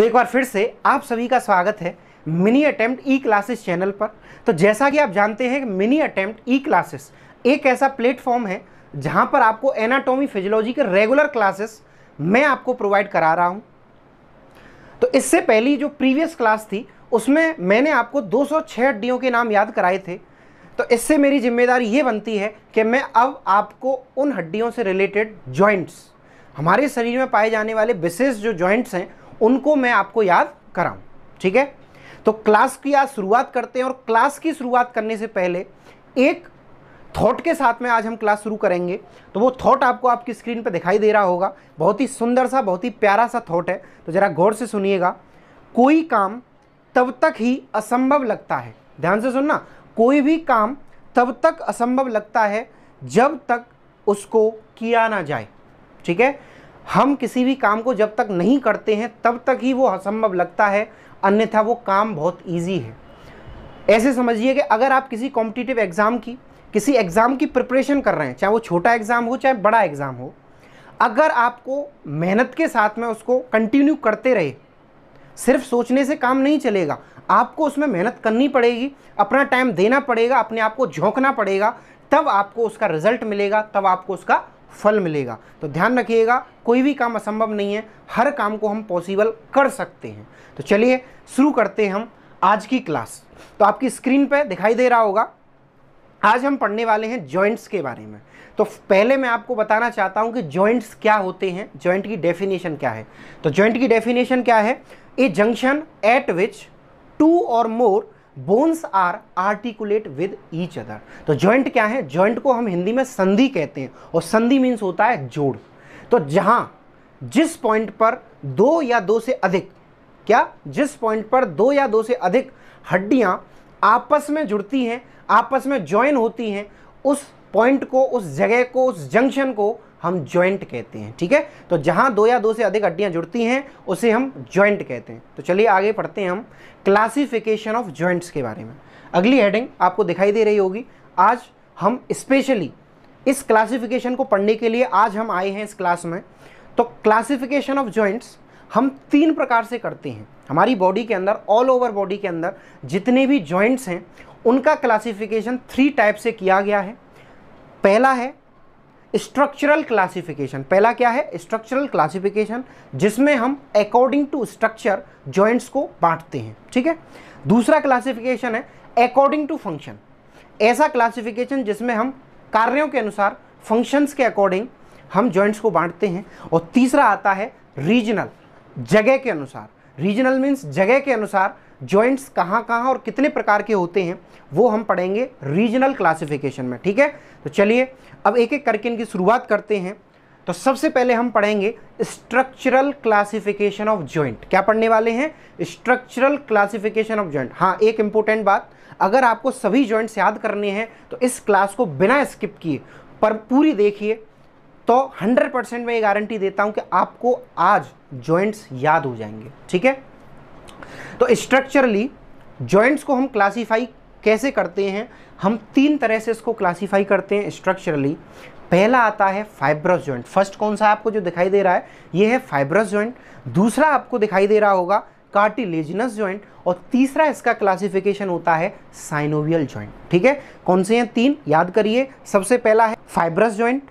तो एक बार फिर से आप सभी का स्वागत है mini attempt e classes channel पर तो जैसा कि आप जानते हैं मिनी अटैम्प्ट ई क्लासेस एक ऐसा प्लेटफॉर्म है जहां पर आपको एनाटॉमी फिजियोलॉजी के रेगुलर क्लासेस मैं आपको प्रोवाइड करा रहा हूं तो इससे पहली जो प्रीवियस क्लास थी उसमें मैंने आपको दो हड्डियों के नाम याद कराए थे तो इससे मेरी जिम्मेदारी ये बनती है कि मैं अब आपको उन हड्डियों से रिलेटेड ज्वाइंट्स हमारे शरीर में पाए जाने वाले विशेष जो जॉइंट्स हैं उनको मैं आपको याद कराऊं ठीक है तो क्लास की आज शुरुआत करते हैं और क्लास की शुरुआत करने से पहले एक थॉट के साथ में आज हम क्लास शुरू करेंगे तो वो थॉट आपको आपकी स्क्रीन पर दिखाई दे रहा होगा बहुत ही सुंदर सा बहुत ही प्यारा सा थॉट है तो ज़रा गौर से सुनिएगा कोई काम तब तक ही असंभव लगता है ध्यान से सुनना कोई भी काम तब तक असंभव लगता है जब तक उसको किया ना जाए ठीक है हम किसी भी काम को जब तक नहीं करते हैं तब तक ही वो असंभव लगता है अन्यथा वो काम बहुत ईजी है ऐसे समझिए कि अगर आप किसी कॉम्पिटिटिव एग्ज़ाम की किसी एग्ज़ाम की प्रिपरेशन कर रहे हैं चाहे वो छोटा एग्ज़ाम हो चाहे बड़ा एग्ज़ाम हो अगर आपको मेहनत के साथ में उसको कंटिन्यू करते रहे सिर्फ सोचने से काम नहीं चलेगा आपको उसमें मेहनत करनी पड़ेगी अपना टाइम देना पड़ेगा अपने आप को झोंकना पड़ेगा तब आपको उसका रिजल्ट मिलेगा तब आपको उसका फल मिलेगा तो ध्यान रखिएगा कोई भी काम असंभव नहीं है हर काम को हम पॉसिबल कर सकते हैं तो चलिए शुरू करते हैं हम आज की क्लास तो आपकी स्क्रीन पर दिखाई दे रहा होगा आज हम पढ़ने वाले हैं जॉइंट्स के बारे में तो पहले मैं आपको बताना चाहता हूं कि जॉइंट्स क्या होते हैं जॉइंट की डेफिनेशन क्या है तो जॉइंट की डेफिनेशन क्या है a junction at which two or more bones are articulate with each other तो ज्वाइंट क्या है ज्वाइंट को हम हिंदी में संधि कहते हैं और संधि मीन्स होता है जोड़ तो जहां जिस पॉइंट पर दो या दो से अधिक क्या जिस पॉइंट पर दो या दो से अधिक हड्डियां आपस में जुड़ती हैं आपस में ज्वाइन होती हैं उस पॉइंट को उस जगह को उस जंक्शन को हम ज्वाइंट कहते हैं ठीक है तो जहाँ दो या दो से अधिक हड्डियाँ जुड़ती हैं उसे हम ज्वाइंट कहते हैं तो चलिए आगे पढ़ते हैं हम क्लासिफिकेशन ऑफ ज्वाइंट्स के बारे में अगली हेडिंग आपको दिखाई दे रही होगी आज हम स्पेशली इस क्लासिफिकेशन को पढ़ने के लिए आज हम आए हैं इस क्लास में तो क्लासिफिकेशन ऑफ ज्वाइंट्स हम तीन प्रकार से करते हैं हमारी बॉडी के अंदर ऑल ओवर बॉडी के अंदर जितने भी जॉइंट्स हैं उनका क्लासिफिकेशन थ्री टाइप से किया गया है पहला है स्ट्रक्चरल क्लासिफिकेशन पहला क्या है स्ट्रक्चरल क्लासिफिकेशन जिसमें हम अकॉर्डिंग टू स्ट्रक्चर जॉइंट्स को बांटते हैं ठीक है दूसरा क्लासिफिकेशन है अकॉर्डिंग टू फंक्शन ऐसा क्लासिफिकेशन जिसमें हम कार्यों के अनुसार फंक्शंस के अकॉर्डिंग हम जॉइंट्स को बांटते हैं और तीसरा आता है रीजनल जगह के अनुसार रीजनल मीन्स जगह के अनुसार जॉइंट्स कहाँ कहाँ और कितने प्रकार के होते हैं वो हम पढ़ेंगे रीजनल क्लासिफिकेशन में ठीक है तो चलिए अब एक एक करके इनकी शुरुआत करते हैं तो सबसे पहले हम पढ़ेंगे स्ट्रक्चरल क्लासिफिकेशन ऑफ जॉइंट क्या पढ़ने वाले हैं स्ट्रक्चरल क्लासिफिकेशन ऑफ जॉइंट हाँ एक इंपॉर्टेंट बात अगर आपको सभी जॉइंट्स याद करने हैं तो इस क्लास को बिना स्किप किए पर पूरी देखिए तो 100 परसेंट मैं ये गारंटी देता हूँ कि आपको आज जॉइंट्स याद हो जाएंगे ठीक है तो स्ट्रक्चरली जॉइंट्स को हम क्लासीफाई कैसे करते हैं हम तीन तरह से इसको क्लासीफाई करते हैं स्ट्रक्चरली पहला आता है फाइब्रस जॉइंट फर्स्ट कौन सा आपको जो दिखाई दे रहा है ये है फाइब्रस जॉइंट दूसरा आपको दिखाई दे रहा होगा कार्टिलेजिनस जॉइंट और तीसरा इसका क्लासिफिकेशन होता है साइनोवियल जॉइंट ठीक है कौन से हैं तीन याद करिए सबसे पहला है फाइब्रस जॉइंट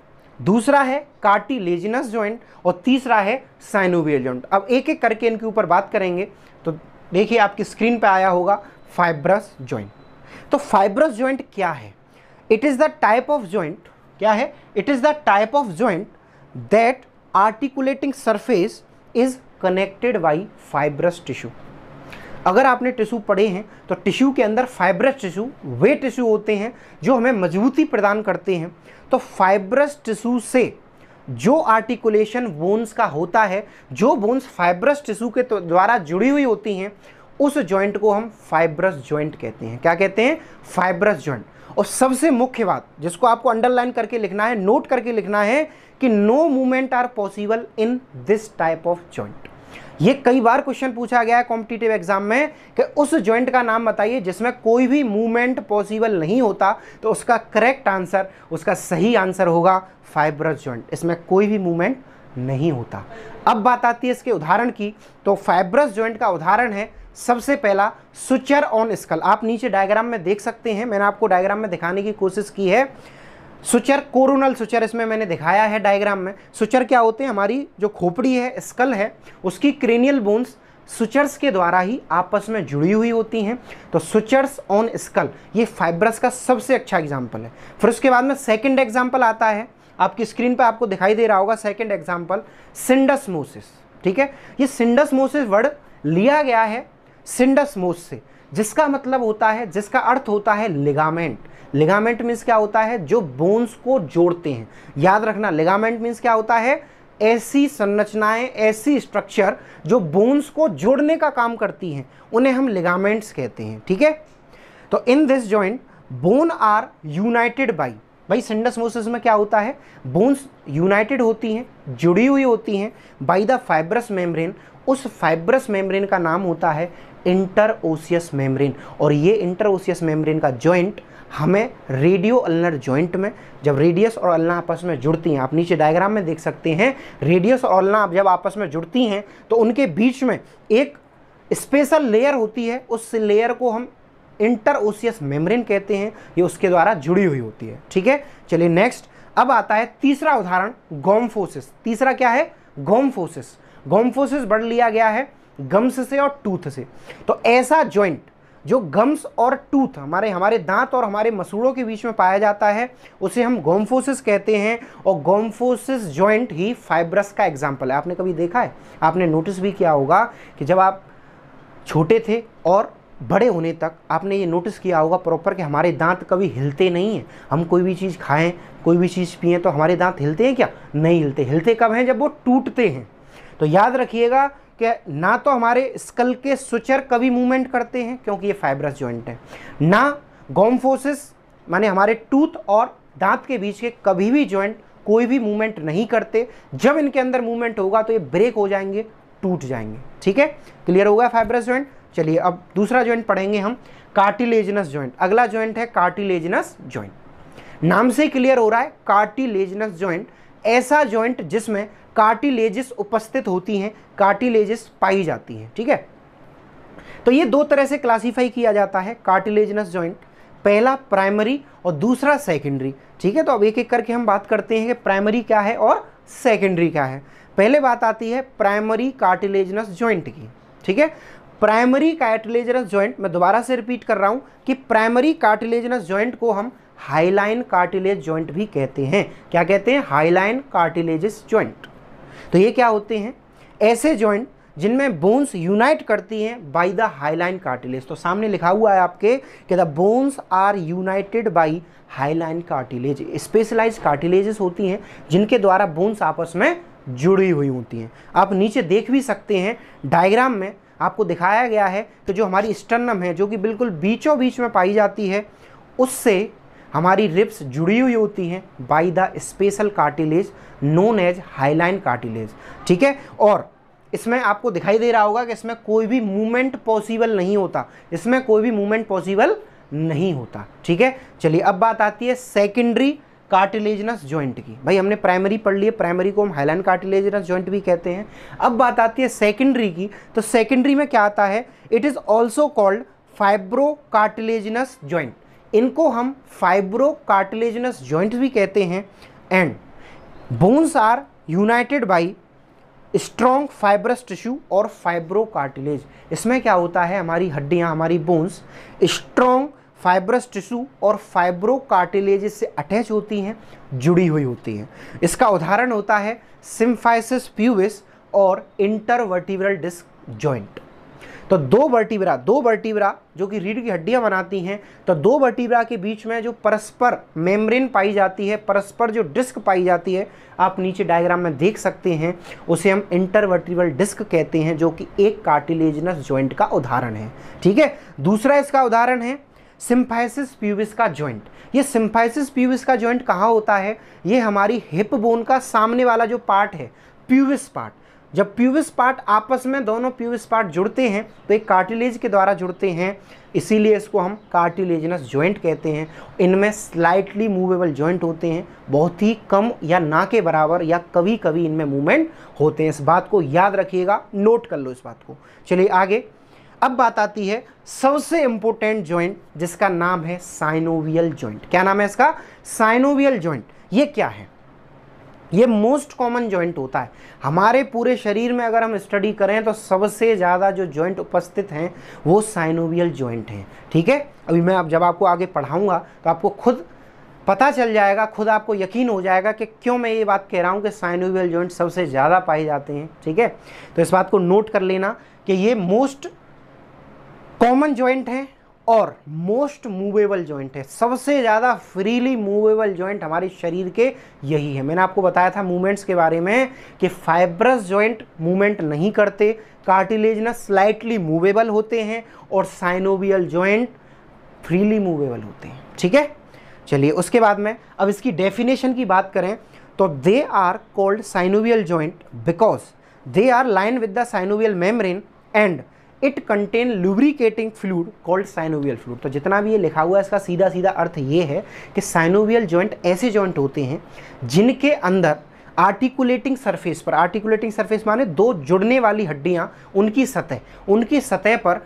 दूसरा है कार्टिलेजिनस ज्वाइंट और तीसरा है साइनोवियल ज्वाइंट अब एक एक करके इनके ऊपर बात करेंगे तो देखिए आपकी स्क्रीन पर आया होगा फाइब्रस ज्वाइंट तो फाइब्रस ज्वाइंट क्या है it is the type of joint क्या है it is the type of joint that articulating surface is connected by fibrous tissue अगर आपने टिश्यू पढ़े हैं तो टिश्यू के अंदर फाइब्रस टिश्यू वे टिश्यू होते हैं जो हमें मजबूती प्रदान करते हैं तो फाइब्रस टिश्यू से जो आर्टिकुलेशन बोन्स का होता है जो बोन्स फाइब्रस टिश्यू के तो द्वारा जुड़ी हुई होती हैं उस जॉइंट को हम फाइब्रस जॉइंट कहते हैं क्या कहते हैं फाइब्रस जॉइंट और सबसे मुख्य बात जिसको आपको अंडरलाइन करके लिखना है नोट करके लिखना है कि no movement are possible in this type of joint ये कई बार क्वेश्चन पूछा गया है कॉम्पिटिटिव एग्जाम में कि उस जॉइंट का नाम बताइए जिसमें कोई भी मूवमेंट पॉसिबल नहीं होता तो उसका करेक्ट आंसर उसका सही आंसर होगा फाइब्रस जॉइंट इसमें कोई भी मूवमेंट नहीं होता अब बात आती है इसके उदाहरण की तो फाइब्रस जॉइंट का उदाहरण है सबसे पहला सुचर ऑन स्कल आप नीचे डायग्राम में देख सकते हैं मैंने आपको डायग्राम में दिखाने की कोशिश की है सुचर कोरोनल सुचर इसमें मैंने दिखाया है डायग्राम में सुचर क्या होते हैं हमारी जो खोपड़ी है स्कल है उसकी क्रेनियल बोन्स सुचर्स के द्वारा ही आपस में जुड़ी हुई होती हैं तो सुचर्स ऑन स्कल ये फाइब्रस का सबसे अच्छा एग्जाम्पल है फिर उसके बाद में सेकेंड एग्जाम्पल आता है आपकी स्क्रीन पर आपको दिखाई दे रहा होगा सेकेंड एग्जाम्पल सिंडसमोसिस ठीक है ये सिंडसमोसिस वर्ड लिया गया है सिंडसमोस से जिसका मतलब होता है जिसका अर्थ होता है लिगामेंट लिगामेंट मीन्स क्या होता है जो बोन्स को जोड़ते हैं याद रखना लिगामेंट मीन्स क्या होता है ऐसी संरचनाएं ऐसी स्ट्रक्चर जो बोन्स को जोड़ने का काम करती हैं उन्हें हम लिगामेंट्स कहते हैं ठीक है तो in this joint bone are united by by सिंडस मोसिस में क्या होता है बोन्स यूनाइटेड होती हैं जुड़ी हुई होती हैं बाई द फाइब्रस मेम्ब्रेन उस फाइब्रस मेम्ब्रेन का नाम होता है इंटरओसियस मेम्ब्रेन और ये इंटर ओसियस मेम्ब्रेन का जॉइंट हमें रेडियो अल्नर जॉइंट में जब रेडियस और अल्ना आपस में जुड़ती हैं आप नीचे डायग्राम में देख सकते हैं रेडियस और अल्ना जब आपस में जुड़ती हैं तो उनके बीच में एक स्पेशल लेयर होती है उस लेयर को हम इंटरओसियस मेम्ब्रेन कहते हैं ये उसके द्वारा जुड़ी हुई होती है ठीक है चलिए नेक्स्ट अब आता है तीसरा उदाहरण गोम्फोसिस तीसरा क्या है गोम्फोसिस गोम्फोसिस बढ़ लिया गया है गम्स से और टूथ से तो ऐसा ज्वाइंट जो गम्स और टूथ हमारे हमारे दांत और हमारे मसूड़ों के बीच में पाया जाता है उसे हम गोम्फोसिस कहते हैं और गोम्फोसिस जॉइंट ही फाइब्रस का एग्जाम्पल है आपने कभी देखा है आपने नोटिस भी किया होगा कि जब आप छोटे थे और बड़े होने तक आपने ये नोटिस किया होगा प्रॉपर कि हमारे दांत कभी हिलते नहीं हैं हम कोई भी चीज़ खाएं कोई भी चीज़ पिए तो हमारे दांत हिलते हैं क्या नहीं हिलते हिलते कब हैं जब वो टूटते हैं तो याद रखिएगा कि ना तो हमारे स्कल के सुचर कभी मूवमेंट करते हैं क्योंकि ये फाइब्रस जॉइंट है ना गोम्फोसिस माने हमारे टूथ और दांत के बीच के कभी भी जॉइंट कोई भी मूवमेंट नहीं करते जब इनके अंदर मूवमेंट होगा तो ये ब्रेक हो जाएंगे टूट जाएंगे ठीक है क्लियर हो गया फाइब्रस जॉइंट चलिए अब दूसरा ज्वाइंट पढ़ेंगे हम कार्टिलेजनस ज्वाइंट अगला ज्वाइंट है कार्टिलेजनस ज्वाइंट नाम से क्लियर हो रहा है कार्टिलेजनस ज्वाइंट ऐसा ज्वाइंट जिसमें कार्टिलेजिस उपस्थित होती हैं कार्टिलेजिस पाई जाती हैं ठीक है तो ये दो तरह से क्लासीफाई किया जाता है कार्टिलेजनस ज्वाइंट पहला प्राइमरी और दूसरा सेकेंडरी ठीक है तो अब एक एक करके हम बात करते हैं कि प्राइमरी क्या है और सेकेंडरी क्या है पहले बात आती है प्राइमरी कार्टिलेजनस ज्वाइंट की ठीक है प्राइमरी कार्टिलेजनस ज्वाइंट मैं दोबारा से रिपीट कर रहा हूँ कि प्राइमरी कार्टिलेजनस ज्वाइंट को हम हाईलाइन कार्टिलेज ज्वाइंट भी कहते हैं क्या कहते हैं हाईलाइन कार्टिलेजस ज्वाइंट तो ये क्या होते हैं ऐसे ज्वाइंट जिनमें बोन्स यूनाइट करती हैं बाय द हाईलाइन कार्टिलेज तो सामने लिखा हुआ है आपके कि the bones are united by hyaline cartilage specialise cartilages होती हैं जिनके द्वारा बोन्स आपस में जुड़ी हुई होती हैं आप नीचे देख भी सकते हैं डायग्राम में आपको दिखाया गया है कि जो हमारी स्टर्नम है जो कि बिल्कुल बीचों बीच में पाई जाती है उससे हमारी रिप्स जुड़ी हुई होती हैं by the special cartilage known as hyaline cartilage ठीक है और इसमें आपको दिखाई दे रहा होगा कि इसमें कोई भी मूवमेंट पॉसिबल नहीं होता इसमें कोई भी मूवमेंट पॉसिबल नहीं होता ठीक है चलिए अब बात आती है सेकेंडरी कार्टिलेजनस जॉइंट की भाई हमने प्राइमरी पढ़ है प्राइमरी को हम हेलन कार्टिलेजनस जॉइंट भी कहते हैं अब बात आती है सेकेंडरी की तो सेकेंडरी में क्या आता है it is also called fibrocartilaginous joint इनको हम फाइब्रो कार्टिलेजनस जॉइंट भी कहते हैं and bones are united by strong fibrous tissue और फाइब्रो कार्टिलेज इसमें क्या होता है हमारी हड्डियाँ हमारी बोन्स स्ट्रॉन्ग फाइब्रस टिश्यू और फाइब्रो से अटैच होती हैं जुड़ी हुई होती हैं इसका उदाहरण होता है सिम्फाइसिस प्यूविस और इंटरवर्टिब्रल डिस्क जॉइंट तो दो वर्टिब्रा दो वर्टिब्रा जो कि रीढ़ की हड्डियां बनाती हैं तो दो वर्टिब्रा के बीच में जो परस्पर मेम्ब्रेन पाई जाती है परस्पर जो डिस्क पाई जाती है आप नीचे डायग्राम में देख सकते हैं उसे हम इंटरवर्टिब्रल डिस्क कहते हैं जो कि एक कार्टिलेजनस ज्वाइंट का उदाहरण है ठीक है दूसरा इसका उदाहरण है सिम्फाइसिस प्यूबिस का जॉइंट ये सिम्फाइसिस प्यूबिस का जॉइंट कहाँ होता है ये हमारी हिप बोन का सामने वाला जो पार्ट है प्यूबिस पार्ट जब प्यूबिस पार्ट आपस में दोनों प्यूबिस पार्ट जुड़ते हैं तो एक कार्टिलेज के द्वारा जुड़ते हैं इसीलिए इसको हम कार्टिलेजनस जॉइंट कहते हैं इनमें स्लाइटली मूवेबल जॉइंट होते हैं बहुत ही कम या ना के बराबर या कभी कभी इनमें मूवमेंट होते हैं इस बात को याद रखिएगा नोट कर लो इस बात को चलिए आगे अब बात आती है सबसे इंपॉर्टेंट ज्वाइंट जिसका नाम है साइनोवियल ज्वाइंट क्या नाम है इसका साइनोवियल ज्वाइंट ये क्या है ये मोस्ट कॉमन ज्वाइंट होता है हमारे पूरे शरीर में अगर हम स्टडी करें तो सबसे ज़्यादा जो ज्वाइंट उपस्थित हैं वो साइनोवियल ज्वाइंट हैं ठीक है अभी मैं अब जब आपको आगे पढ़ाऊँगा तो आपको खुद पता चल जाएगा खुद आपको यकीन हो जाएगा कि क्यों मैं ये बात कह रहा हूँ कि साइनोवियल ज्वाइंट सबसे ज़्यादा पाए जाते हैं ठीक है तो इस बात को नोट कर लेना कि ये मोस्ट कॉमन जॉइंट है और मोस्ट मूवेबल ज्वाइंट है सबसे ज़्यादा फ्रीली मूवेबल ज्वाइंट हमारे शरीर के यही है मैंने आपको बताया था मूवमेंट्स के बारे में कि फाइब्रस जॉइंट मूवमेंट नहीं करते कार्टिलेजनस स्लाइटली मूवेबल होते हैं और साइनोवियल जॉइंट फ्रीली मूवेबल होते हैं ठीक है चलिए उसके बाद में अब इसकी डेफिनेशन की बात करें तो they are called synovial joint because they are line with the synovial membrane and it contain lubricating fluid called synovial fluid तो जितना भी ये लिखा हुआ है इसका सीधा सीधा अर्थ ये है कि साइनोवियल जॉइंट ऐसे जॉइंट होते हैं जिनके अंदर आर्टिकुलेटिंग सरफेस पर आर्टिकुलेटिंग सरफेस माने दो जुड़ने वाली हड्डियाँ उनकी सतह उनकी सतह पर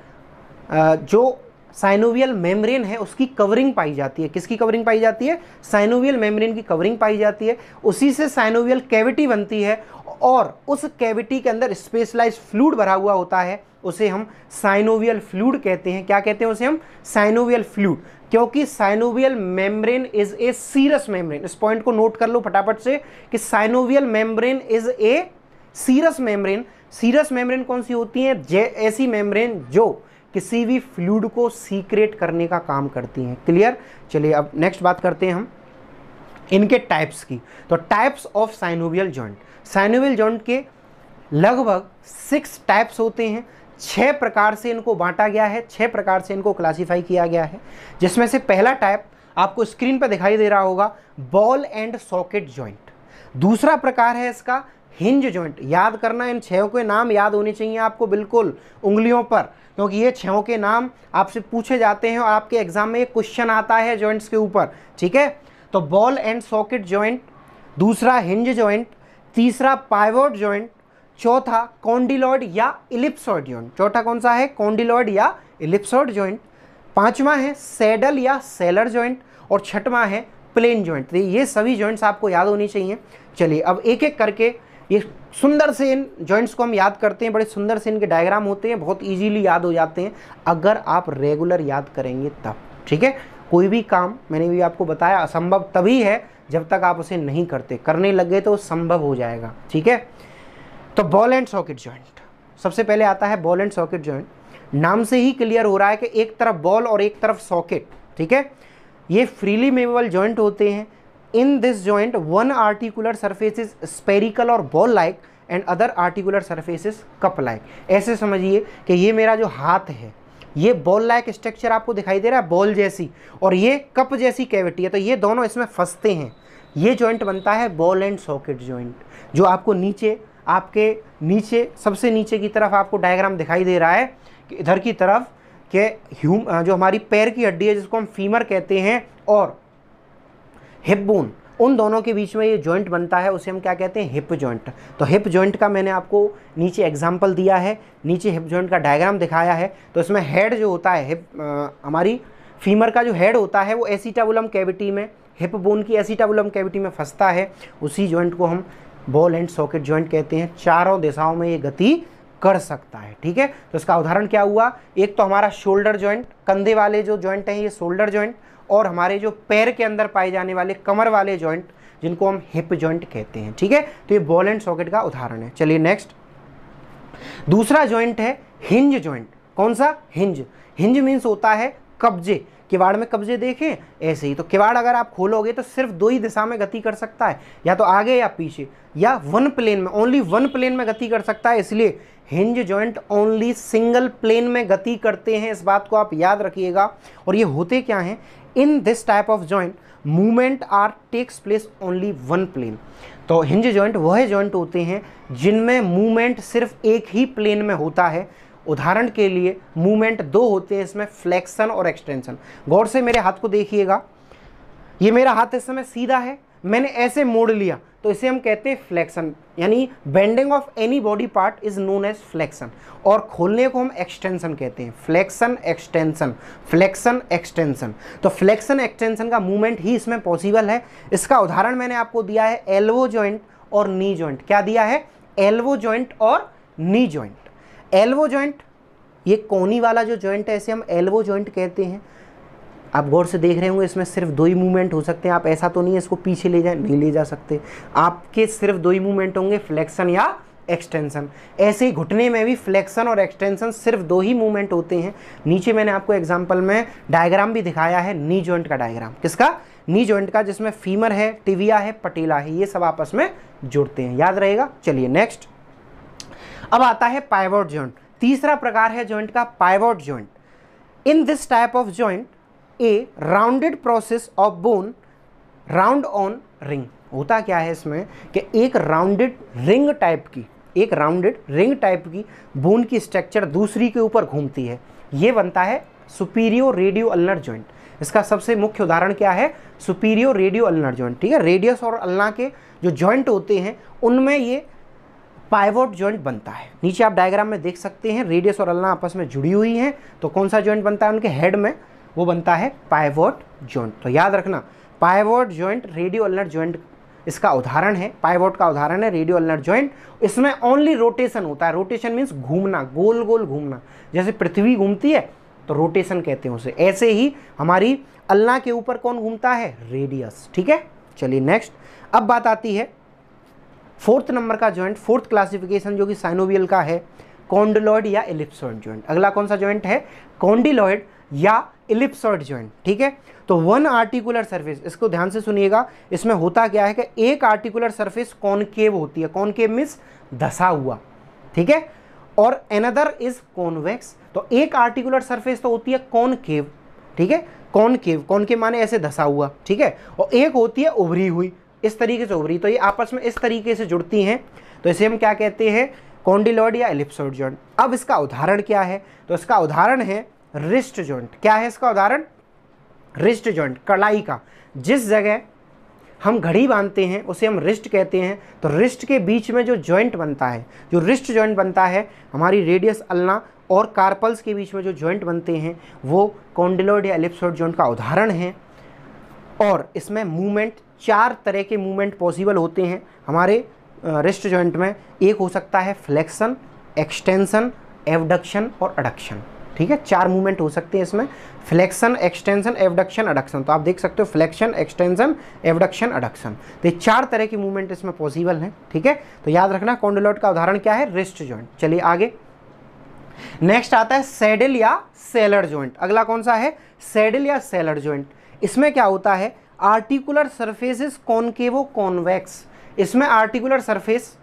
जो साइनोवियल मेम्ब्रेन है उसकी कवरिंग पाई जाती है किसकी कवरिंग पाई जाती है साइनोवियल मेम्ब्रेन की कवरिंग पाई जाती है उसी से साइनोवियल कैविटी बनती है और उस कैविटी के अंदर स्पेशलाइज फ्लूड भरा हुआ होता है उसे हम साइनोवियल फ्लूड कहते हैं क्या कहते हैं उसे हम साइनोवियल फ्लूड क्योंकि synovial membrane is a serous membrane इस पॉइंट को नोट कर लो फटाफट से कि synovial membrane is a serous membrane serous membrane कौन सी होती है ऐसी मेम्ब्रेन जो किसी भी फ्लूड को सीक्रेट करने का काम करती हैं क्लियर चलिए अब नेक्स्ट बात करते हैं हम इनके टाइप्स की तो types of synovial joint synovial joint के लगभग सिक्स टाइप्स होते हैं छः प्रकार से इनको बांटा गया है छः प्रकार से इनको क्लासिफाई किया गया है जिसमें से पहला टाइप आपको स्क्रीन पर दिखाई दे रहा होगा बॉल एंड सॉकेट जॉइंट दूसरा प्रकार है इसका हिंज जॉइंट याद करना इन छहों के नाम याद होने चाहिए आपको बिल्कुल उंगलियों पर क्योंकि ये छहों के नाम आपसे पूछे जाते हैं और आपके एग्जाम में एक क्वेश्चन आता है जॉइंट्स के ऊपर ठीक है तो बॉल एंड सॉकेट जॉइंट दूसरा हिंज जॉइंट तीसरा पाइवोट जॉइंट चौथा कॉन्डिलॉइड या इलिप्सॉइड जॉइंट चौथा कौन सा है कॉन्डिलॉइड या इलिप्सॉइड जॉइंट पांचवा है सेडल या सेलर जॉइंट और छठवां है प्लेन जॉइंट तो ये सभी जॉइंट्स आपको याद होनी चाहिए चलिए अब एक एक करके ये सुंदर से इन जॉइंट्स को हम याद करते हैं बड़े सुंदर से इनके डायग्राम होते हैं बहुत ईजीली याद हो जाते हैं अगर आप रेगुलर याद करेंगे तब ठीक है कोई भी काम मैंने भी आपको बताया असंभव तभी है जब तक आप उसे नहीं करते करने लगे तो संभव हो जाएगा ठीक है तो बॉल एंड सॉकेट ज्वाइंट सबसे पहले आता है बॉल एंड सॉकेट जॉइंट नाम से ही क्लियर हो रहा है कि एक तरफ बॉल और एक तरफ सॉकेट ठीक है ये फ्रीली मेवेबल ज्वाइंट होते हैं in this joint one articular surface is spherical और ball like and other articular is cup like ऐसे समझिए कि ये मेरा जो हाथ है ये बॉल लाइक स्ट्रक्चर आपको दिखाई दे रहा है बॉल जैसी और ये कप जैसी कैविटी है तो ये दोनों इसमें फंसते हैं ये जॉइंट बनता है बॉल एंड सॉकेट जॉइंट जो आपको नीचे आपके नीचे सबसे नीचे की तरफ आपको डायग्राम दिखाई दे रहा है कि इधर की तरफ के ह्यूम जो हमारी पैर की हड्डी है जिसको हम फीमर कहते हैं और हिप बोन उन दोनों के बीच में ये जॉइंट बनता है उसे हम क्या कहते हैं हिप जॉइंट तो हिप जॉइंट का मैंने आपको नीचे एग्जाम्पल दिया है नीचे हिप जॉइंट का डायग्राम दिखाया है तो इसमें हेड जो होता है हिप आ, हमारी फीमर का जो हेड होता है वो एसीटाबुलम कैविटी में हिप बोन की एसीटाबुलम कैविटी में फंसता है उसी जॉइंट को हम बॉल एंड सॉकेट जॉइंट कहते हैं चारों दिशाओं में ये गति कर सकता है ठीक है तो इसका उदाहरण क्या हुआ एक तो हमारा शोल्डर जॉइंट कंधे वाले जो जॉइंट हैं ये शोल्डर जॉइंट और हमारे जो पैर के अंदर पाए जाने वाले कमर वाले जॉइंट जिनको हम हिप जॉइंट कहते हैं ठीक है तो ये बॉल एंड सॉकेट का उदाहरण है चलिए नेक्स्ट दूसरा जॉइंट है हिंज जॉइंट कौन सा हिंज हिंज मीन्स होता है कब्जे किवाड़ में कब्जे देखें ऐसे ही तो किवाड़ अगर आप खोलोगे तो सिर्फ दो ही दिशा में गति कर सकता है या तो आगे या पीछे या वन प्लेन में ओनली वन प्लेन में गति कर सकता है इसलिए hinge joint only single plane में गति करते हैं इस बात को आप याद रखिएगा और ये होते क्या हैं in this type of joint movement are takes place only one plane तो हिंज जॉइंट वह जॉइंट होते हैं जिनमें मूवमेंट सिर्फ एक ही प्लेन में होता है उदाहरण के लिए मूवमेंट दो होते हैं इसमें फ्लेक्शन और एक्सटेंशन गौर से मेरे हाथ को देखिएगा ये मेरा हाथ इस समय सीधा है मैंने ऐसे मोड़ लिया तो इसे हम कहते हैं फ्लेक्शन यानी bending of any body part is known as flexion और खोलने को हम एक्सटेंशन कहते हैं फ्लेक्शन एक्सटेंशन फ्लेक्शन एक्सटेंशन तो फ्लेक्शन एक्सटेंशन का मूवमेंट ही इसमें पॉसिबल है इसका उदाहरण मैंने आपको दिया है एल्वो ज्वाइंट और नी ज्वाइंट क्या दिया है एल्वो ज्वाइंट और नी ज्वाइंट एल्वो ज्वाइंट ये कोनी वाला जो ज्वाइंट है इसे हम एल्वो ज्वाइंट कहते हैं आप गौर से देख रहे होंगे इसमें सिर्फ दो ही मूवमेंट हो सकते हैं आप ऐसा तो नहीं है इसको पीछे ले जाए नहीं ले जा सकते आपके सिर्फ दो ही मूवमेंट होंगे फ्लेक्शन या एक्सटेंशन ऐसे ही घुटने में भी फ्लेक्शन और एक्सटेंशन सिर्फ दो ही मूवमेंट होते हैं नीचे मैंने आपको एग्जाम्पल में डायग्राम भी दिखाया है नी ज्वाइंट का डायग्राम किसका नी ज्वाइंट का जिसमें फीमर है टिविया है पटेला है ये सब आपस में जुड़ते हैं याद रहेगा चलिए नेक्स्ट अब आता है पाइवोट ज्वाइंट तीसरा प्रकार है ज्वाइंट का pivot joint in this type of joint a rounded process of bone round on ring होता क्या है इसमें कि एक राउंडेड रिंग टाइप की एक राउंडेड रिंग टाइप की बोन की स्ट्रक्चर दूसरी के ऊपर घूमती है ये बनता है सुपीरियो रेडियो अल्नर ज्वाइंट इसका सबसे मुख्य उदाहरण क्या है सुपीरियो रेडियो अल्नर ज्वाइंट ठीक है रेडियस और अल्ना के जो ज्वाइंट होते हैं उनमें ये पाइवोट जॉइंट बनता है नीचे आप डायग्राम में देख सकते हैं रेडियस और अल्ना आपस में जुड़ी हुई हैं तो कौन सा ज्वाइंट बनता है उनके हेड में वो बनता है पाइवोट जॉइंट तो याद रखना pivot joint radio ulnar joint इसका उदाहरण है पाइवोट का उदाहरण है रेडियो अल्नर जॉइंट इसमें ओनली रोटेशन होता है रोटेशन मीन्स घूमना गोल गोल घूमना जैसे पृथ्वी घूमती है तो रोटेशन कहते हैं उसे ऐसे ही हमारी अल्लाह के ऊपर कौन घूमता है रेडियस ठीक है चलिए नेक्स्ट अब बात आती है फोर्थ नंबर का जॉइंट फोर्थ क्लासिफिकेशन जो कि साइनोवियल का है कॉन्डिलॉयड या एलिप्सॉइड जॉइंट अगला कौन सा जॉइंट है कॉन्डिलॉयड या इलिप्सॉइड ज्वाइंट ठीक है तो वन आर्टिकुलर सरफेस इसको ध्यान से सुनिएगा इसमें होता क्या है कि एक आर्टिकुलर सरफेस कॉनकेव होती है कॉनकेव मीन्स धसा हुआ ठीक है और एनदर इज कॉनवेक्स तो एक आर्टिकुलर सरफेस तो होती है कॉनकेव ठीक है कॉनकेव कॉनकेव माने ऐसे धसा हुआ ठीक है और एक होती है उभरी हुई इस तरीके से उभरी तो ये आपस में इस तरीके से जुड़ती हैं तो इसे हम क्या कहते हैं कॉन्डिलॉइड या एलिप्सोड जॉइंट अब इसका उदाहरण क्या है तो इसका उदाहरण है रिस्ट जॉइंट क्या है इसका उदाहरण रिस्ट जॉइंट कड़ाई का जिस जगह हम घड़ी बांधते हैं उसे हम रिस्ट कहते हैं तो रिस्ट के बीच में जो जॉइंट बनता है जो रिस्ट जॉइंट बनता है हमारी रेडियस अल्ना और कार्पल्स के बीच में जो जॉइंट बनते हैं वो कॉन्डिलोड या एलिप्सोड जॉइंट का उदाहरण है और इसमें मूवमेंट चार तरह के मूवमेंट पॉसिबल होते हैं हमारे रिस्ट जॉइंट में एक हो सकता है फ्लेक्शन एक्सटेंशन एवडक्शन और अडक्शन ठीक है चार मूवमेंट हो सकते हैं इसमें फ्लेक्शन एक्सटेंशन एवडक्शन अडक्शन तो आप देख सकते हो फ्लेक्शन एक्सटेंशन एवडक्शन अडक्शन तो ये चार तरह की मूवमेंट इसमें पॉसिबल हैं ठीक है तो याद रखना कॉन्डोलॉट का उदाहरण क्या है रिस्ट जॉइंट चलिए आगे नेक्स्ट आता है सेडल या सेलर ज्वाइंट अगला कौन सा है सेडल या सेलर ज्वाइंट इसमें क्या होता है आर्टिकुलर सरफेसेस कॉनकेवो कॉन्वेक्स इसमें आर्टिकुलर सरफेस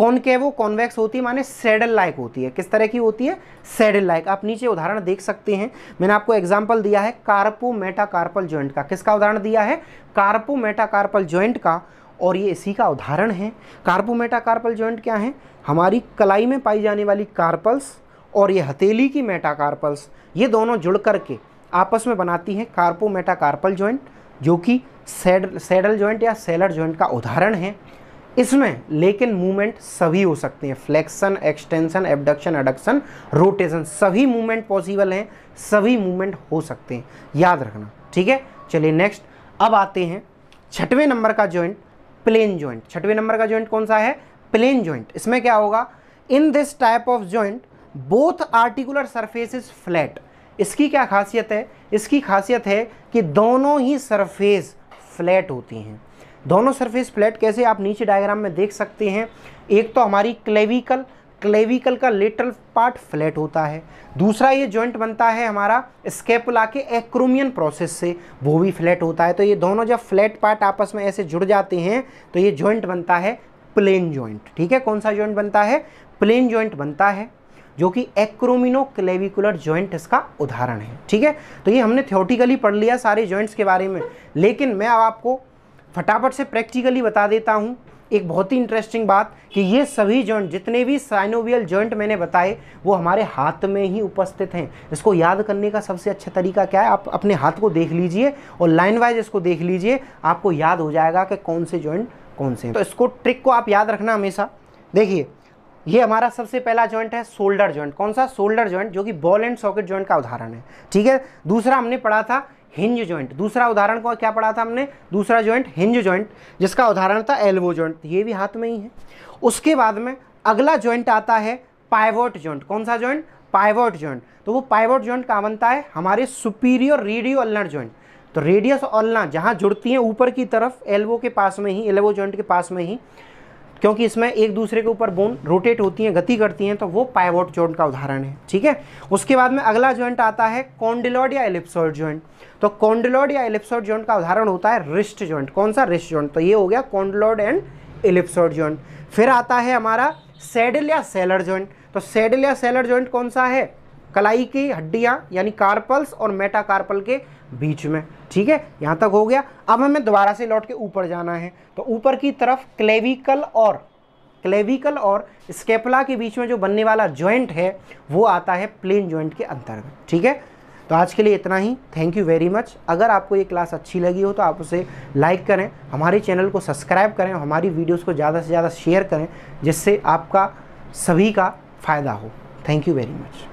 कौन के वो कॉन्वेक्स होती है माने सेडल लाइक होती है किस तरह की होती है सेडल लाइक आप नीचे उदाहरण देख सकते हैं मैंने आपको एग्जाम्पल दिया है कार्पो मेटाकार्पल ज्वाइंट का किसका उदाहरण दिया है कार्पो मेटाकार्पल ज्वाइंट का और ये इसी का उदाहरण है कार्पो मेटाकार्पल ज्वाइंट क्या है हमारी कलाई में पाई जाने वाली कार्पल्स और ये हथेली की मेटाकार्पल्स ये दोनों जुड़ करके आपस में बनाती हैं कार्पो मेटाकार्पल ज्वाइंट जो कि सेडल सेडल ज्वाइंट या सेलर ज्वाइंट का उदाहरण है इसमें लेकिन मूवमेंट सभी हो सकते हैं flexion extension abduction adduction rotation सभी मूवमेंट पॉसिबल हैं सभी मूवमेंट हो सकते हैं याद रखना ठीक है चलिए नेक्स्ट अब आते हैं छठवें नंबर का जॉइंट प्लेन जॉइंट छठवें नंबर का जॉइंट कौन सा है प्लेन जॉइंट इसमें क्या होगा in this type of joint both articular is flat इसकी क्या खासियत है इसकी खासियत है कि दोनों ही सरफेस फ्लैट होती हैं दोनों सरफेस फ्लैट कैसे आप नीचे डायग्राम में देख सकते हैं एक तो हमारी क्लेविकल क्लेविकल का लेटरल पार्ट फ्लैट होता है दूसरा ये जॉइंट बनता है हमारा स्केपुला के एक्रोमियन प्रोसेस से वो भी फ्लैट होता है तो ये दोनों जब फ्लैट पार्ट आपस में ऐसे जुड़ जाते हैं तो ये जॉइंट बनता है प्लेन जॉइंट ठीक है कौन सा जॉइंट बनता है प्लेन जॉइंट बनता है जो कि एक्रोमिनो क्लेविकुलर जॉइंट इसका उदाहरण है ठीक है तो ये हमने थियोटिकली पढ़ लिया सारे जॉइंट्स के बारे में लेकिन मैं अब आपको फटाफट से प्रैक्टिकली बता देता हूँ एक बहुत ही इंटरेस्टिंग बात कि ये सभी जॉइंट जितने भी साइनोवियल जॉइंट मैंने बताए वो हमारे हाथ में ही उपस्थित हैं इसको याद करने का सबसे अच्छा तरीका क्या है आप अपने हाथ को देख लीजिए और लाइन वाइज इसको देख लीजिए आपको याद हो जाएगा कि कौन से जॉइंट कौन से हैं तो इसको ट्रिक को आप याद रखना हमेशा देखिए ये हमारा सबसे पहला जॉइंट है शोल्डर जॉइंट कौन सा शोल्डर जॉइंट जो कि बॉल एंड सॉकेट जॉइंट का उदाहरण है ठीक है दूसरा हमने पढ़ा था हिंज जॉइंट दूसरा उदाहरण को क्या पढ़ा था हमने दूसरा जॉइंट हिंज जॉइंट जिसका उदाहरण था एल्बो जॉइंट तो ये भी हाथ में ही है उसके बाद में अगला जॉइंट आता है पाइवोट जॉइंट कौन सा जॉइंट पाइवोट जॉइंट तो वो पाइवोट जॉइंट कहाँ बनता है हमारे सुपीरियर रेडियो अल्नर जॉइंट तो रेडियस ऑलना जहाँ जुड़ती हैं ऊपर की तरफ एल्बो के पास में ही एल्बो जॉइंट के पास में ही क्योंकि इसमें एक दूसरे के ऊपर बोन रोटेट होती हैं गति करती हैं तो वो पाइवोट जॉइंट का उदाहरण है ठीक है उसके बाद में अगला जॉइंट आता है कॉन्डिलॉड या एलिप्सॉइड जॉइंट तो कॉन्डिलॉड या एलिप्सॉइड जॉइंट का उदाहरण होता है रिस्ट जॉइंट कौन सा रिस्ट जॉइंट तो ये हो गया कॉन्डिलॉड एंड एलिप्सॉइड जॉइंट फिर आता है हमारा सैडल या सेलर जॉइंट तो सैडल या सेलर जॉइंट कौन सा है कलाई की हड्डियाँ यानी कार्पल्स और मेटाकार्पल के बीच में ठीक है यहाँ तक हो गया अब हमें दोबारा से लौट के ऊपर जाना है तो ऊपर की तरफ क्लेविकल और क्लेविकल और स्केपला के बीच में जो बनने वाला ज्वाइंट है वो आता है प्लेन ज्वाइंट के अंतर्गत ठीक है तो आज के लिए इतना ही थैंक यू वेरी मच अगर आपको ये क्लास अच्छी लगी हो तो आप उसे लाइक करें हमारे चैनल को सब्सक्राइब करें हमारी वीडियोस को ज़्यादा से ज़्यादा शेयर करें जिससे आपका सभी का फ़ायदा हो थैंक यू वेरी मच